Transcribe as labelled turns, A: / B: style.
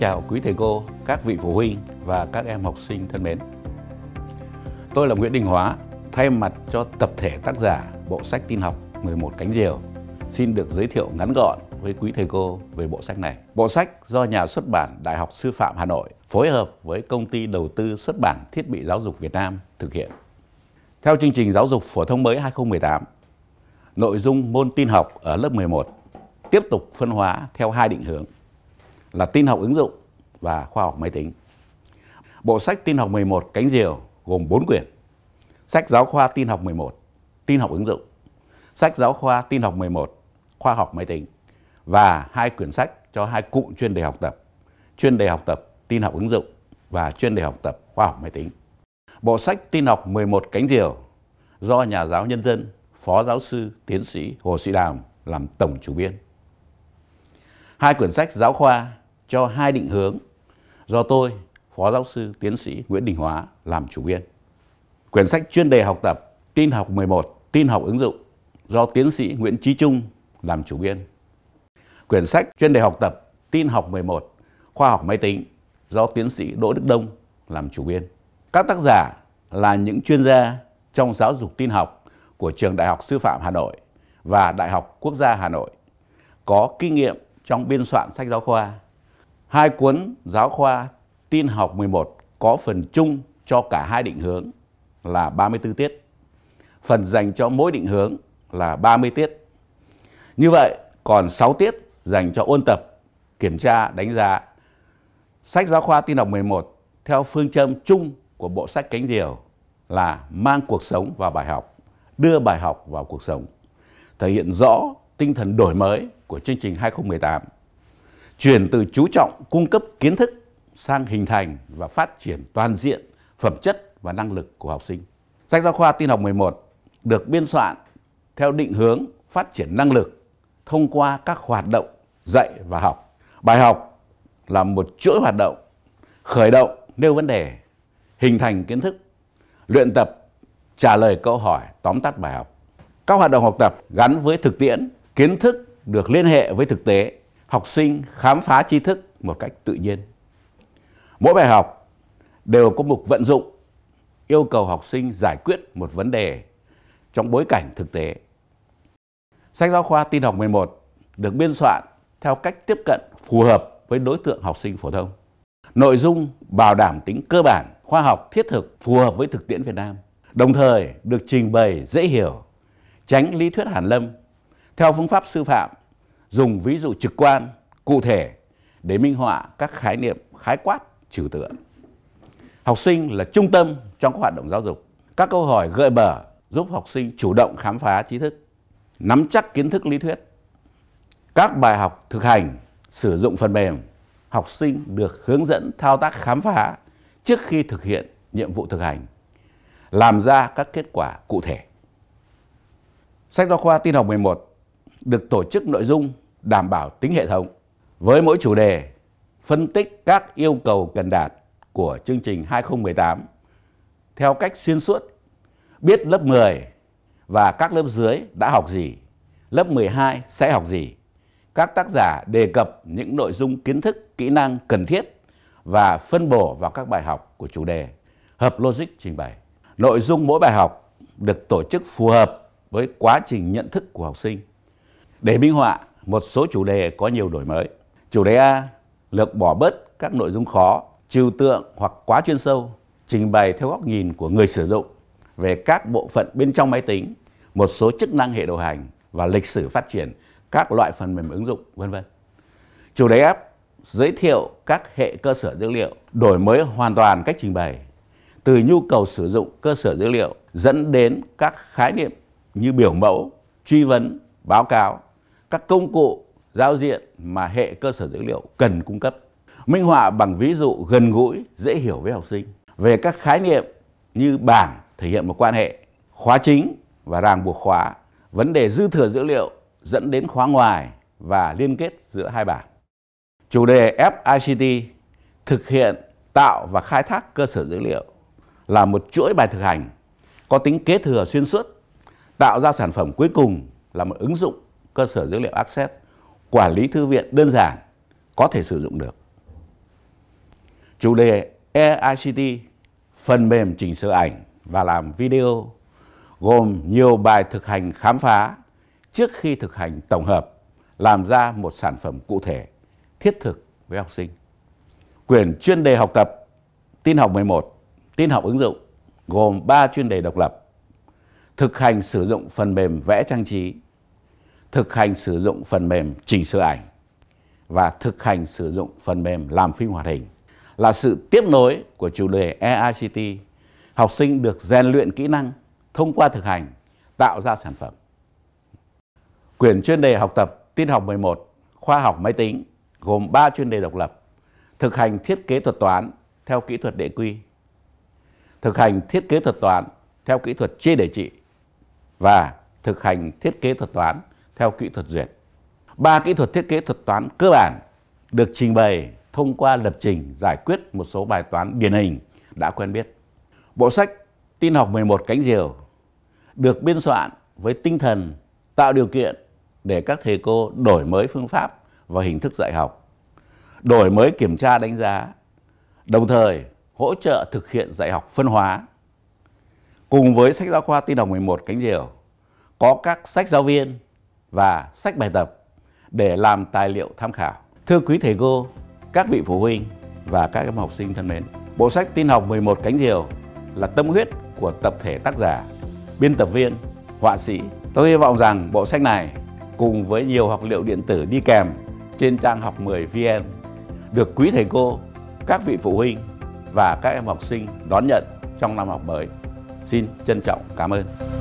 A: chào quý thầy cô, các vị phụ huynh và các em học sinh thân mến. Tôi là Nguyễn Đình Hóa, thay mặt cho tập thể tác giả bộ sách tin học 11 cánh diều. Xin được giới thiệu ngắn gọn với quý thầy cô về bộ sách này. Bộ sách do nhà xuất bản Đại học Sư phạm Hà Nội phối hợp với công ty đầu tư xuất bản thiết bị giáo dục Việt Nam thực hiện. Theo chương trình giáo dục phổ thông mới 2018, nội dung môn tin học ở lớp 11 tiếp tục phân hóa theo hai định hướng là tin học ứng dụng và khoa học máy tính. Bộ sách tin học 11 cánh diều gồm 4 quyển. Sách giáo khoa tin học 11, tin học ứng dụng. Sách giáo khoa tin học 11, khoa học máy tính. Và hai quyển sách cho hai cụm chuyên đề học tập. Chuyên đề học tập tin học ứng dụng và chuyên đề học tập khoa học máy tính. Bộ sách tin học 11 cánh diều do nhà giáo nhân dân, phó giáo sư, tiến sĩ Hồ Sĩ Đàm làm tổng chủ biên hai quyển sách giáo khoa cho hai định hướng do tôi, Phó Giáo sư Tiến sĩ Nguyễn Đình Hóa làm chủ biên. Quyển sách chuyên đề học tập Tin học 11, Tin học ứng dụng do Tiến sĩ Nguyễn Trí Trung làm chủ biên. Quyển sách chuyên đề học tập Tin học 11, Khoa học máy tính do Tiến sĩ Đỗ Đức Đông làm chủ biên. Các tác giả là những chuyên gia trong giáo dục tin học của Trường Đại học Sư phạm Hà Nội và Đại học Quốc gia Hà Nội có kinh nghiệm trong biên soạn sách giáo khoa. Hai cuốn giáo khoa tin học 11 có phần chung cho cả hai định hướng là 34 tiết. Phần dành cho mỗi định hướng là 30 tiết. Như vậy còn 6 tiết dành cho ôn tập, kiểm tra, đánh giá. Sách giáo khoa tin học 11 theo phương châm chung của bộ sách cánh diều là mang cuộc sống vào bài học, đưa bài học vào cuộc sống, thể hiện rõ tinh thần đổi mới của chương trình 2018, chuyển từ chú trọng cung cấp kiến thức sang hình thành và phát triển toàn diện phẩm chất và năng lực của học sinh. Sách giáo khoa tin học 11 được biên soạn theo định hướng phát triển năng lực thông qua các hoạt động dạy và học. Bài học là một chuỗi hoạt động khởi động nêu vấn đề, hình thành kiến thức, luyện tập, trả lời câu hỏi, tóm tắt bài học. Các hoạt động học tập gắn với thực tiễn, kiến thức được liên hệ với thực tế, học sinh khám phá tri thức một cách tự nhiên. Mỗi bài học đều có mục vận dụng yêu cầu học sinh giải quyết một vấn đề trong bối cảnh thực tế. Sách giáo khoa tin học 11 được biên soạn theo cách tiếp cận phù hợp với đối tượng học sinh phổ thông. Nội dung bảo đảm tính cơ bản, khoa học, thiết thực, phù hợp với thực tiễn Việt Nam. Đồng thời được trình bày dễ hiểu, tránh lý thuyết hàn lâm theo phương pháp sư phạm dùng ví dụ trực quan cụ thể để minh họa các khái niệm khái quát trừu tượng học sinh là trung tâm trong các hoạt động giáo dục các câu hỏi gợi bờ giúp học sinh chủ động khám phá trí thức nắm chắc kiến thức lý thuyết các bài học thực hành sử dụng phần mềm học sinh được hướng dẫn thao tác khám phá trước khi thực hiện nhiệm vụ thực hành làm ra các kết quả cụ thể sách giáo khoa tin học 11 được tổ chức nội dung đảm bảo tính hệ thống với mỗi chủ đề phân tích các yêu cầu cần đạt của chương trình 2018 theo cách xuyên suốt, biết lớp 10 và các lớp dưới đã học gì, lớp 12 sẽ học gì. Các tác giả đề cập những nội dung kiến thức, kỹ năng cần thiết và phân bổ vào các bài học của chủ đề, hợp logic trình bày. Nội dung mỗi bài học được tổ chức phù hợp với quá trình nhận thức của học sinh để minh họa một số chủ đề có nhiều đổi mới. Chủ đề A, lược bỏ bớt các nội dung khó, trừu tượng hoặc quá chuyên sâu, trình bày theo góc nhìn của người sử dụng về các bộ phận bên trong máy tính, một số chức năng hệ điều hành và lịch sử phát triển các loại phần mềm ứng dụng, vân vân. Chủ đề F giới thiệu các hệ cơ sở dữ liệu, đổi mới hoàn toàn cách trình bày từ nhu cầu sử dụng cơ sở dữ liệu dẫn đến các khái niệm như biểu mẫu, truy vấn, báo cáo, các công cụ giao diện mà hệ cơ sở dữ liệu cần cung cấp. Minh họa bằng ví dụ gần gũi, dễ hiểu với học sinh về các khái niệm như bảng thể hiện một quan hệ, khóa chính và ràng buộc khóa, vấn đề dư thừa dữ liệu dẫn đến khóa ngoài và liên kết giữa hai bảng. Chủ đề FICT thực hiện tạo và khai thác cơ sở dữ liệu là một chuỗi bài thực hành có tính kế thừa xuyên suốt, tạo ra sản phẩm cuối cùng là một ứng dụng cơ sở dữ liệu Access, quản lý thư viện đơn giản có thể sử dụng được. Chủ đề EICT, phần mềm chỉnh sửa ảnh và làm video gồm nhiều bài thực hành khám phá trước khi thực hành tổng hợp làm ra một sản phẩm cụ thể thiết thực với học sinh. Quyển chuyên đề học tập tin học 11, tin học ứng dụng gồm 3 chuyên đề độc lập. Thực hành sử dụng phần mềm vẽ trang trí thực hành sử dụng phần mềm chỉnh sửa ảnh và thực hành sử dụng phần mềm làm phim hoạt hình là sự tiếp nối của chủ đề EICT. Học sinh được rèn luyện kỹ năng thông qua thực hành tạo ra sản phẩm. Quyển chuyên đề học tập tin học 11 khoa học máy tính gồm 3 chuyên đề độc lập: thực hành thiết kế thuật toán theo kỹ thuật đệ quy, thực hành thiết kế thuật toán theo kỹ thuật chia đề trị và thực hành thiết kế thuật toán theo kỹ thuật duyệt. Ba kỹ thuật thiết kế thuật toán cơ bản được trình bày thông qua lập trình giải quyết một số bài toán điển hình đã quen biết. Bộ sách Tin học 11 cánh diều được biên soạn với tinh thần tạo điều kiện để các thầy cô đổi mới phương pháp và hình thức dạy học, đổi mới kiểm tra đánh giá, đồng thời hỗ trợ thực hiện dạy học phân hóa. Cùng với sách giáo khoa tin học 11 cánh diều có các sách giáo viên và sách bài tập để làm tài liệu tham khảo. Thưa quý thầy cô, các vị phụ huynh và các em học sinh thân mến, bộ sách Tin học 11 cánh diều là tâm huyết của tập thể tác giả, biên tập viên, họa sĩ. Tôi hy vọng rằng bộ sách này cùng với nhiều học liệu điện tử đi kèm trên trang học 10 VN được quý thầy cô, các vị phụ huynh và các em học sinh đón nhận trong năm học mới. Xin trân trọng cảm ơn.